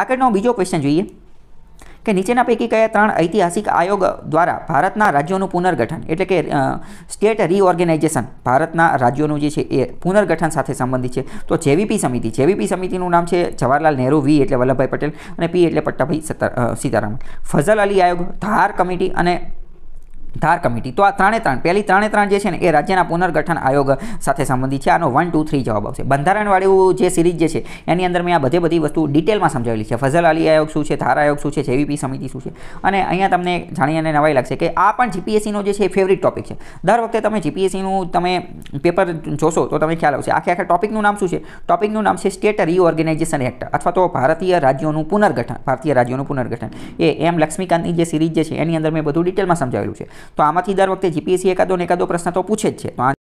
આગળનો બીજો ક્વેશ્ચન જોઈએ કે નીચેના પૈકી કયા ત્રણ ઐતિહાસિક આયોગ દ્વારા ભારતના રાજ્યોનું પુનર્ગઠન એટલે કે સ્ટેટ રીઓર્ગેનાઇઝેશન ભારતના રાજ્યોનું જે છે એ પુનર્ગઠન સાથે સંબંધિત છે તો જેવીપી સમિતિ જેવીપી સમિતિનું નામ છે જવાહરલાલ નહેરુ વી એટલે વલ્લભભાઈ પટેલ અને પી એટલે પટ્ટાભાઈ સીતારામન ફઝલ અલી આયોગ ધાર કમિટી અને ધાર કમિટી તો આ ત્રણે ત્રણ પહેલી ત્રણે ત્રણ જે છે ને એ રાજ્યના પુનર્ગઠન આયોગ સાથે સંબંધિત છે આનો વન ટુ થ્રી જવાબ આવશે બંધારણવાળું જે સિરીઝ જે છે એની અંદર મેં આ બધે બધી વસ્તુ ડિટેલમાં સમજાવેલી છે ફઝલ અલી આયોગ શું છે ધાર આયોગ શું છે જેવીપી સમિતિ શું છે અને અહીંયા તમને જાણી અને નવાઈ લાગશે કે આ પણ જીપીએસસીનો જે છે એ ફેવરિટ ટોપિક છે દર વખતે તમે જીપીએસસીનું તમે પેપર જોશો તો તમે ખ્યાલ આવશે આખે આખા ટોપિકનું નામ શું છે ટોપિકનું નામ છે સ્ટેટ રીઓર્ગેનાઇઝેશન એક્ટ અથવા તો ભારતીય રાજ્યોનું પુનર્ગઠન ભારતીય રાજ્યોનું પુનર્ગઠન એ એમ લક્ષ્મીકાંતની જે સિરીઝ જે છે એની અંદર મેં બધું ડિટેલમાં સમજાવેલું છે તો આમાંથી દર વખતે જીપીએસસી એકાદો ને એકાદો પ્રશ્ન તો પૂછે જ છે